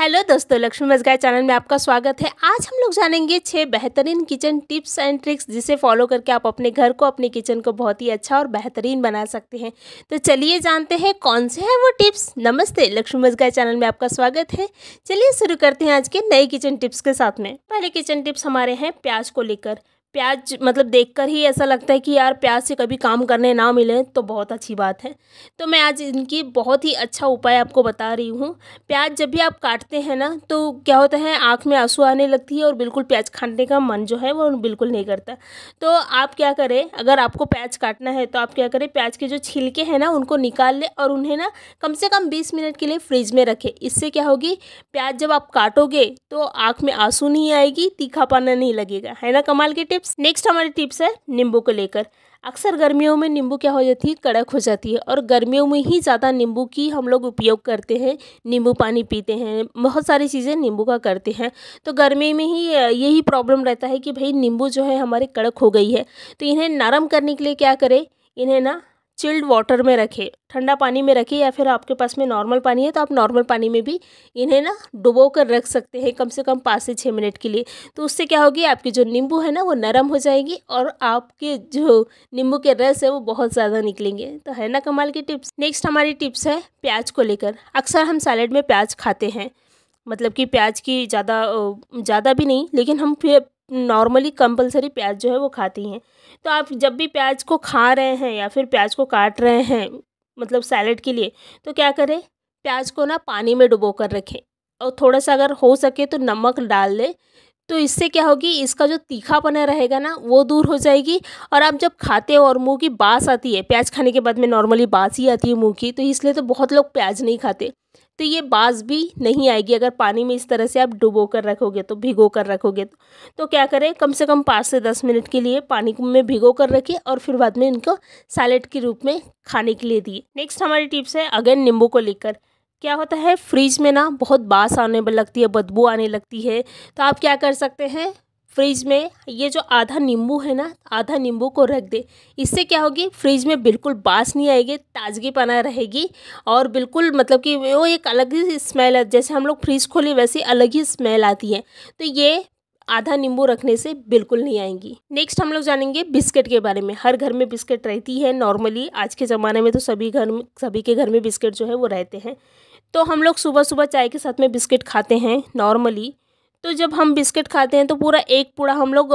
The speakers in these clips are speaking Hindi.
हेलो दोस्तों लक्ष्मी मजगा चैनल में आपका स्वागत है आज हम लोग जानेंगे छः बेहतरीन किचन टिप्स एंड ट्रिक्स जिसे फॉलो करके आप अपने घर को अपने किचन को बहुत ही अच्छा और बेहतरीन बना सकते हैं तो चलिए जानते हैं कौन से हैं वो टिप्स नमस्ते लक्ष्मी मजगा चैनल में आपका स्वागत है चलिए शुरू करते हैं आज के नए किचन टिप्स के साथ में पहले किचन टिप्स हमारे हैं प्याज को लेकर प्याज मतलब देखकर ही ऐसा लगता है कि यार प्याज से कभी काम करने ना मिले तो बहुत अच्छी बात है तो मैं आज इनकी बहुत ही अच्छा उपाय आपको बता रही हूँ प्याज जब भी आप काटते हैं ना तो क्या होता है आँख में आंसू आने लगती है और बिल्कुल प्याज खाने का मन जो है वो बिल्कुल नहीं करता तो आप क्या करें अगर आपको प्याज काटना है तो आप क्या करें प्याज के जो छिलके हैं ना उनको निकाल लें और उन्हें ना कम से कम बीस मिनट के लिए फ्रिज में रखें इससे क्या होगी प्याज जब आप काटोगे तो आँख में आंसू नहीं आएगी तीखा नहीं लगेगा है ना कमाल के टिप्स नेक्स्ट हमारी टिप्स है नींबू को लेकर अक्सर गर्मियों में नींबू क्या हो जाती है कड़क हो जाती है और गर्मियों में ही ज़्यादा नींबू की हम लोग उपयोग करते हैं नींबू पानी पीते हैं बहुत सारी चीज़ें नींबू का करते हैं तो गर्मी में ही यही प्रॉब्लम रहता है कि भाई नींबू जो है हमारे कड़क हो गई है तो इन्हें नरम करने के लिए क्या करें इन्हें ना चिल्ड वाटर में रखें ठंडा पानी में रखें या फिर आपके पास में नॉर्मल पानी है तो आप नॉर्मल पानी में भी इन्हें ना डुबो कर रख सकते हैं कम से कम पाँच से छः मिनट के लिए तो उससे क्या होगी आपकी जो नींबू है ना वो नरम हो जाएगी और आपके जो नींबू के रस है वो बहुत ज़्यादा निकलेंगे तो है ना कमाल की टिप्स नेक्स्ट हमारी टिप्स है प्याज को लेकर अक्सर हम सैलड में प्याज खाते हैं मतलब कि प्याज की ज़्यादा ज़्यादा भी नहीं लेकिन हम नॉर्मली कंपलसरी प्याज जो है वो खाती हैं तो आप जब भी प्याज को खा रहे हैं या फिर प्याज को काट रहे हैं मतलब सैलड के लिए तो क्या करें प्याज को ना पानी में डुबो कर रखें और थोड़ा सा अगर हो सके तो नमक डाल दें तो इससे क्या होगी इसका जो तीखापना रहेगा ना वो दूर हो जाएगी और आप जब खाते हो और मुंह की बास आती है प्याज खाने के बाद में नॉर्मली बास ही आती है मुंह की तो इसलिए तो बहुत लोग प्याज नहीं खाते तो ये बाज भी नहीं आएगी अगर पानी में इस तरह से आप डुबो कर रखोगे तो भिगो कर रखोगे तो, तो क्या करें कम से कम पाँच से दस मिनट के लिए पानी में भिगो कर रखिए और फिर बाद में इनको सैलेड के रूप में खाने के लिए दिए नेक्स्ट हमारी टिप्स है अगेन नींबू को लेकर क्या होता है फ्रिज में ना बहुत बास आने लगती है बदबू आने लगती है तो आप क्या कर सकते हैं फ्रिज में ये जो आधा नींबू है ना आधा नींबू को रख दे इससे क्या होगी फ्रिज में बिल्कुल बास नहीं आएगी ताजगी पना रहेगी और बिल्कुल मतलब कि वो एक अलग ही स्मेल है जैसे हम लोग फ्रिज खोले वैसे अलग ही स्मेल आती है तो ये आधा नींबू रखने से बिल्कुल नहीं आएंगी नेक्स्ट हम लोग जानेंगे बिस्किट के बारे में हर घर में बिस्किट रहती है नॉर्मली आज के ज़माने में तो सभी घर में सभी के घर में बिस्किट जो है वो रहते हैं तो हम लोग सुबह सुबह चाय के साथ में बिस्किट खाते हैं नॉर्मली तो जब हम बिस्किट खाते हैं तो पूरा एक पूड़ा हम लोग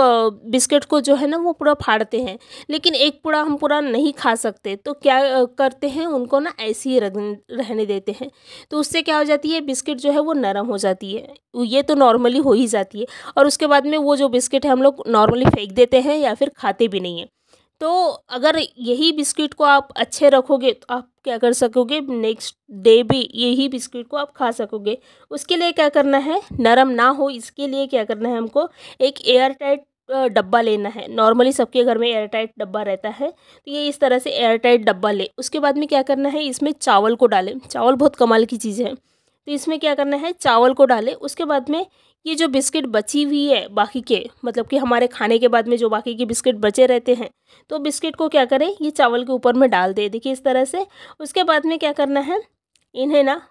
बिस्किट को जो है ना वो पूरा फाड़ते हैं लेकिन एक पूड़ा हम पूरा नहीं खा सकते तो क्या करते हैं उनको ना ऐसे ही रहने देते हैं तो उससे क्या हो जाती है बिस्किट जो है वो नरम हो जाती है ये तो नॉर्मली हो ही जाती है और उसके बाद में वो जो बिस्किट है हम लोग नॉर्मली फेंक देते हैं या फिर खाते भी नहीं हैं तो अगर यही बिस्किट को आप अच्छे रखोगे तो आप क्या कर सकोगे नेक्स्ट डे भी यही बिस्किट को आप खा सकोगे उसके लिए क्या करना है नरम ना हो इसके लिए क्या करना है हमको एक एयर टाइट डब्बा लेना है नॉर्मली सबके घर में एयर टाइट डब्बा रहता है तो ये इस तरह से एयर टाइट डब्बा ले उसके बाद में क्या करना है इसमें चावल को डालें चावल बहुत कमाल की चीज़ है तो इसमें क्या करना है चावल को डालें उसके बाद में ये जो बिस्किट बची हुई है बाकी के मतलब कि हमारे खाने के बाद में जो बाकी के बिस्किट बचे रहते हैं तो बिस्किट को क्या करें ये चावल के ऊपर में डाल दें देखिए इस तरह से उसके बाद में क्या करना है इन्हें ना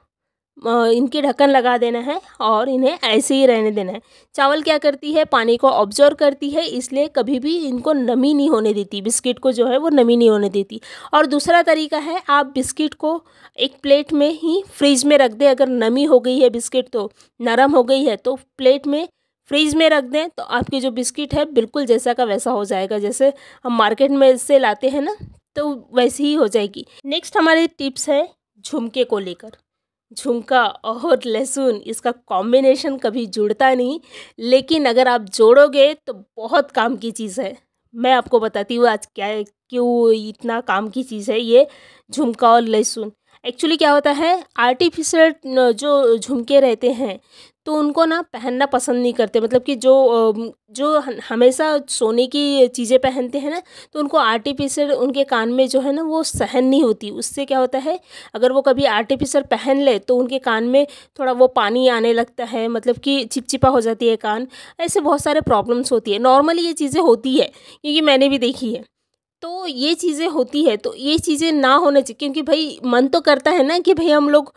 इनके ढक्कन लगा देना है और इन्हें ऐसे ही रहने देना है चावल क्या करती है पानी को ऑब्जर्व करती है इसलिए कभी भी इनको नमी नहीं होने देती बिस्किट को जो है वो नमी नहीं होने देती और दूसरा तरीका है आप बिस्किट को एक प्लेट में ही फ्रिज में रख दें अगर नमी हो गई है बिस्किट तो नरम हो गई है तो प्लेट में फ्रिज में रख दें तो आपके जो बिस्किट है बिल्कुल जैसा का वैसा हो जाएगा जैसे हम मार्केट में से लाते हैं ना तो वैसी ही हो जाएगी नेक्स्ट हमारे टिप्स हैं झुमके को लेकर झुमका और लहसुन इसका कॉम्बिनेशन कभी जुड़ता नहीं लेकिन अगर आप जोड़ोगे तो बहुत काम की चीज़ है मैं आपको बताती हूँ आज क्या क्यों इतना काम की चीज़ है ये झुमका और लहसुन एक्चुअली क्या होता है आर्टिफिशियल जो झुमके रहते हैं तो उनको ना पहनना पसंद नहीं करते मतलब कि जो जो हमेशा सोने की चीज़ें पहनते हैं ना तो उनको आर्टिफिशियल उनके कान में जो है ना वो सहन नहीं होती उससे क्या होता है अगर वो कभी आर्टिफिशियल पहन ले तो उनके कान में थोड़ा वो पानी आने लगता है मतलब कि चिपचिपा हो जाती है कान ऐसे बहुत सारे प्रॉब्लम्स होती है नॉर्मली ये चीज़ें होती है क्योंकि मैंने भी देखी है तो ये चीज़ें होती है तो ये चीज़ें ना होने चाहिए क्योंकि भाई मन तो करता है ना कि भाई हम लोग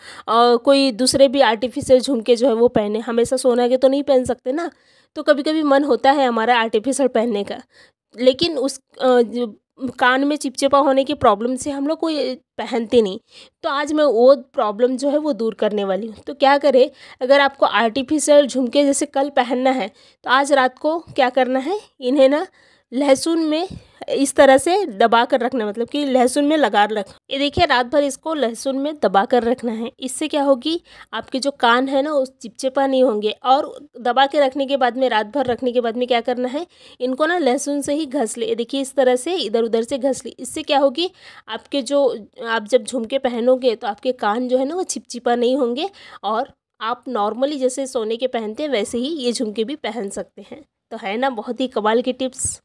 कोई दूसरे भी आर्टिफिशियल झुमके जो है वो पहने हमेशा सोना के तो नहीं पहन सकते ना तो कभी कभी मन होता है हमारा आर्टिफिशियल पहनने का लेकिन उस आ, कान में चिपचिपा होने की प्रॉब्लम से हम लोग कोई पहनते नहीं तो आज मैं वो प्रॉब्लम जो है वो दूर करने वाली हूँ तो क्या करें अगर आपको आर्टिफिशियल झुमके जैसे कल पहनना है तो आज रात को क्या करना है इन्हें ना लहसुन में इस तरह से दबा कर रखना मतलब कि लहसुन में लगा रख ये देखिए रात भर इसको लहसुन में दबा कर रखना है इससे क्या होगी आपके जो कान है ना उस चिपचिपा नहीं होंगे और दबा के रखने के बाद में रात भर रखने के बाद में क्या करना है इनको ना लहसुन से ही घस ले देखिए इस तरह से इधर उधर से घस ली इससे क्या होगी आपके जो आप जब झुमके पहनोगे तो आपके कान जो है ना वो चिपचिपा नहीं होंगे और आप नॉर्मली जैसे सोने के पहनते हैं वैसे ही ये झुमके भी पहन सकते हैं तो है ना बहुत ही कमाल की टिप्स